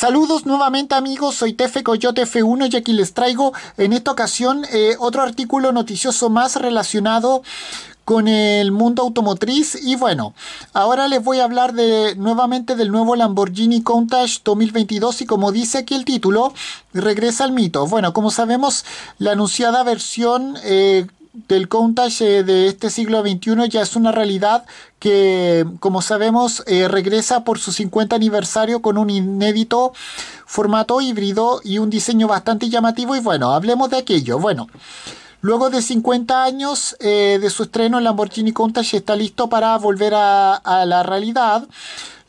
Saludos nuevamente amigos, soy Tefe Coyote F1 y aquí les traigo en esta ocasión eh, otro artículo noticioso más relacionado con el mundo automotriz y bueno, ahora les voy a hablar de nuevamente del nuevo Lamborghini Countach 2022 y como dice aquí el título, regresa al mito. Bueno, como sabemos, la anunciada versión eh, del Countach eh, de este siglo XXI ya es una realidad que, como sabemos, eh, regresa por su 50 aniversario con un inédito formato híbrido y un diseño bastante llamativo. Y bueno, hablemos de aquello. Bueno. Luego de 50 años eh, de su estreno, el Lamborghini Countach está listo para volver a la realidad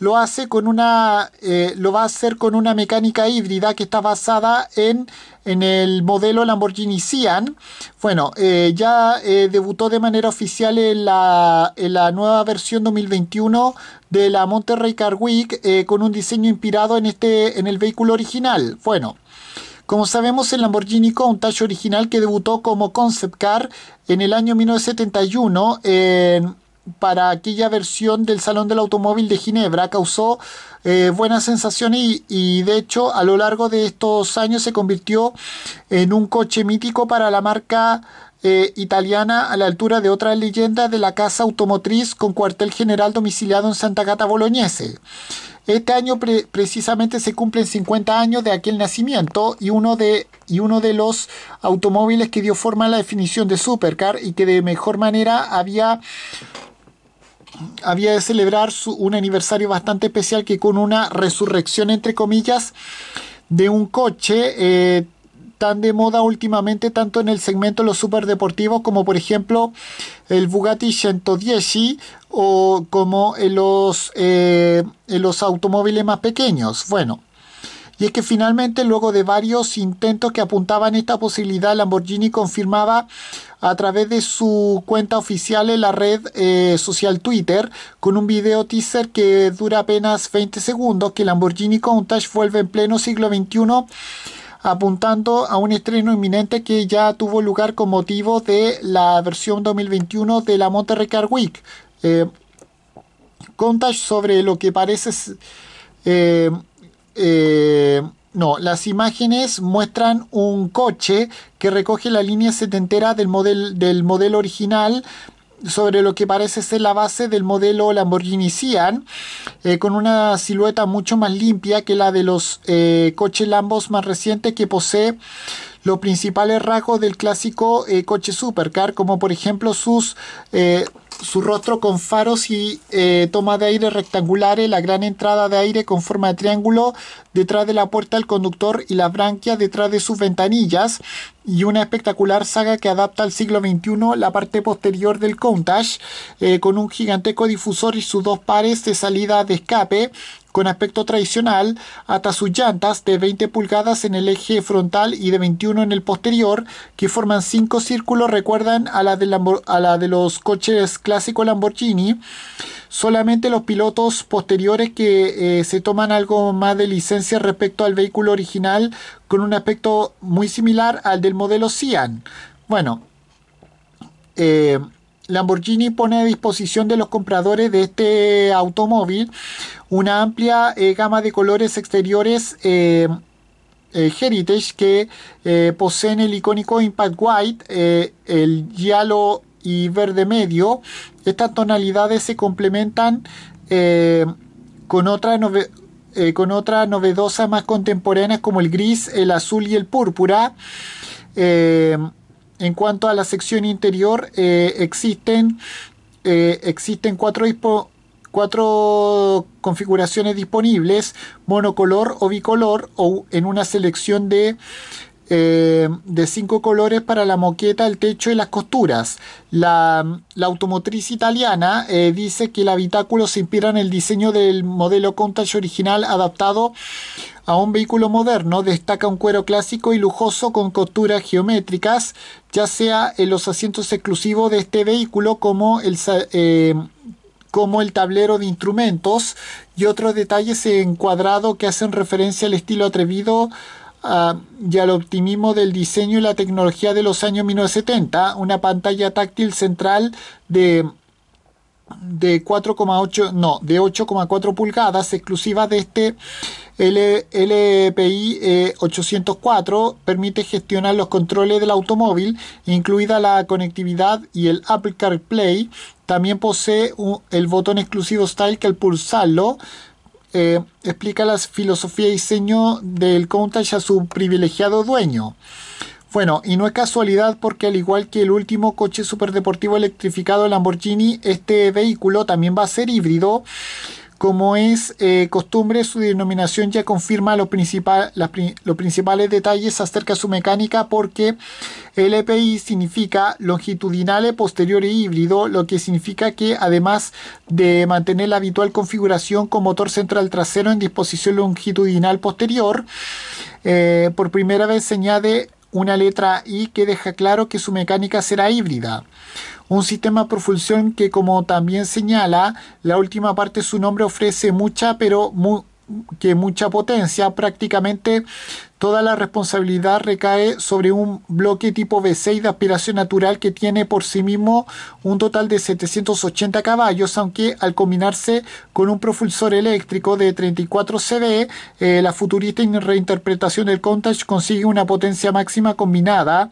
lo hace con una eh, lo va a hacer con una mecánica híbrida que está basada en, el modelo Lamborghini Sian. Bueno, eh, ya eh, debutó de manera oficial en la, nueva versión 2021 de la Monterrey Car Week con un diseño inspirado en este en el vehículo original. Bueno, como sabemos, el Lamborghini Countach original que debutó como concept car en el año 1971 para aquella versión del Salón del Automóvil de Ginebra causó eh, buenas sensaciones y, de hecho a lo largo de estos años se convirtió en un coche mítico para la marca eh, italiana a la altura de otra leyenda de la casa automotriz con cuartel general domiciliado en Santa Cata Bolognese. Este año precisamente se cumplen 50 años de aquel nacimiento y uno de, y uno de los automóviles que dio forma a la definición de supercar y que de mejor manera había había de celebrar un aniversario bastante especial que con una resurrección, entre comillas, de un coche eh, tan de moda últimamente, tanto en el segmento de los superdeportivos como por ejemplo el Bugatti 110 o como los, eh, los automóviles más pequeños. Bueno. Y es que finalmente, luego de varios intentos que apuntaban esta posibilidad, Lamborghini confirmaba a través de su cuenta oficial en la red eh, social Twitter con un video teaser que dura apenas 20 segundos que Lamborghini Countach vuelve en pleno siglo XXI apuntando a un estreno inminente que ya tuvo lugar con motivo de la versión 2021 de la Monterrey Car Week. Eh, sobre lo que parece eh, eh, no, las imágenes muestran un coche que recoge la línea setentera del, modelo original sobre lo que parece ser la base del modelo Lamborghini Sian, eh, con una silueta mucho más limpia que la de los eh, coches Lambos más recientes que posee los principales rasgos del clásico eh, coche supercar, como por ejemplo sus, eh, su rostro con faros y eh, toma de aire rectangulares, la gran entrada de aire con forma de triángulo detrás de la puerta del conductor y la branquias detrás de sus ventanillas, y una espectacular saga que adapta al siglo XXI la parte posterior del Countach, con un gigantesco difusor y sus dos pares de salida de escape, con aspecto tradicional, hasta sus llantas de 20 pulgadas en el eje frontal y de 21 en el posterior, que forman cinco círculos, recuerdan a la, de a de los coches clásicos Lamborghini. Solamente los pilotos posteriores que eh, se toman algo más de licencia respecto al vehículo original, con un aspecto muy similar al del modelo Cian. Bueno, eh, Lamborghini pone a disposición de los compradores de este automóvil una amplia eh, gama de colores exteriores eh, eh, Heritage que poseen el icónico Impact White, el Yellow y verde medio. Estas tonalidades se complementan con otras con otras novedosas más contemporáneas como el gris, el azul y el púrpura. En cuanto a la sección interior, eh, existen, eh, existen cuatro, cuatro configuraciones disponibles, monocolor o bicolor, o en una selección de eh, de cinco colores para la moqueta, el techo y las costuras. La, automotriz italiana eh, dice que el habitáculo se inspira en el diseño del modelo Countach original adaptado a un vehículo moderno. Destaca un cuero clásico y lujoso con costuras geométricas, ya sea en los asientos exclusivos de este vehículo como el... Eh, como el tablero de instrumentos y otros detalles en cuadrado que hacen referencia al estilo atrevido Ah, y al optimismo del diseño y la tecnología de los años 1970, una pantalla táctil central de de 4,8 no de 8,4 pulgadas exclusiva de este LPI 804 eh, permite gestionar los controles del automóvil incluida la conectividad y el Apple CarPlay también posee el botón exclusivo style que al pulsarlo eh, explica la filosofía y diseño del Countach a su privilegiado dueño. Bueno, y no es casualidad porque al igual que el último coche superdeportivo electrificado Lamborghini, este vehículo también va a ser híbrido como es eh, costumbre, su denominación ya confirma los principales detalles acerca de su mecánica porque LPI e significa longitudinal posterior e híbrido, lo que significa que además de mantener la habitual configuración con motor central trasero en disposición longitudinal posterior, eh, por primera vez se añade una letra I que deja claro que su mecánica será híbrida. Un sistema por función que, como también señala, la última parte de su nombre ofrece mucha, pero que mucha potencia, prácticamente toda la responsabilidad recae sobre un bloque tipo V6 de aspiración natural que tiene por sí mismo un total de 780 caballos, aunque al combinarse con un propulsor eléctrico de 34 CV, eh, la futurista reinterpretación del Contage consigue una potencia máxima combinada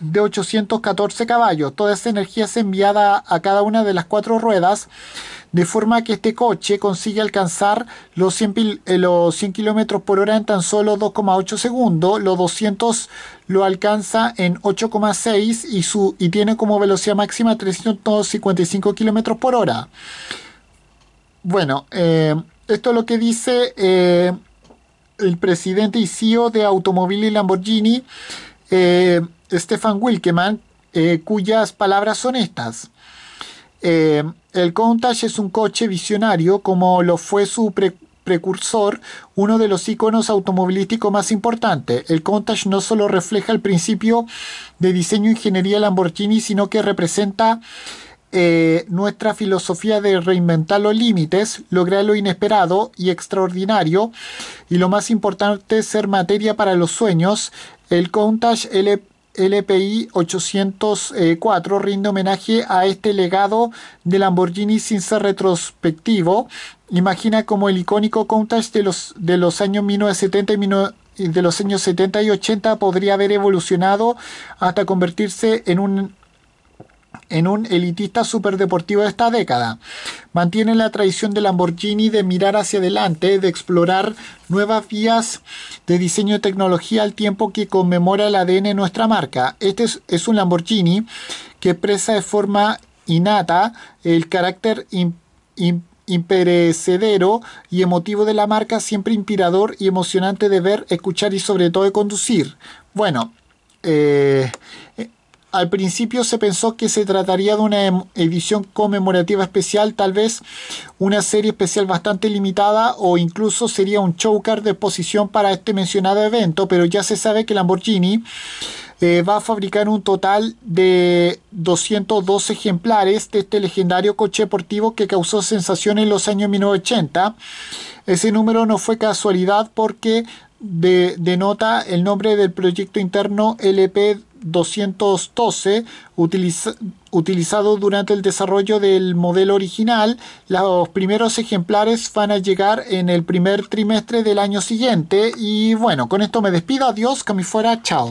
de 814 caballos. Toda esa energía es enviada a cada una de las cuatro ruedas, de forma que este coche consigue alcanzar los 100, eh, los 100 km por hora en tan solo 2,8 segundos. Los 200 lo alcanza en 8,6 y, y tiene como velocidad máxima 355 kilómetros por hora. Bueno, eh, esto es lo que dice eh, el presidente y CEO de Automóvil y Lamborghini. Este Stefan Wilkeman, eh, cuyas palabras son estas. Eh, el Countach es un coche visionario como lo fue su precursor, uno de los iconos automovilísticos más importantes. El Countach no solo refleja el principio de diseño e ingeniería Lamborghini, sino que representa eh, nuestra filosofía de reinventar los límites, lograr lo inesperado y extraordinario, y lo más importante, ser materia para los sueños. El Countach LP LPI 804 rinde homenaje a este legado de Lamborghini sin ser retrospectivo. Imagina como el icónico Countach de los, de los años 1970 y de los años 70 y 80 podría haber evolucionado hasta convertirse en un en un elitista superdeportivo de esta década. Mantiene la tradición de Lamborghini de mirar hacia adelante, de explorar nuevas vías de diseño y tecnología al tiempo que conmemora el ADN de nuestra marca. Este es, un Lamborghini que expresa de forma innata el carácter imperecedero y emotivo de la marca, siempre inspirador y emocionante de ver, escuchar y sobre todo de conducir. Bueno, eh, al principio se pensó que se trataría de una em, edición conmemorativa especial, tal vez una serie especial bastante limitada o incluso sería un showcart de exposición para este mencionado evento, pero ya se sabe que Lamborghini eh, va a fabricar un total de 202 ejemplares de este legendario coche deportivo que causó sensación en los años 1980. Ese número no fue casualidad porque denota el nombre del proyecto interno LP 212 utilizado durante el desarrollo del modelo original. Los primeros ejemplares van a llegar en el primer trimestre del año siguiente. Y bueno, con esto me despido. Adiós, que me fuera. Chao.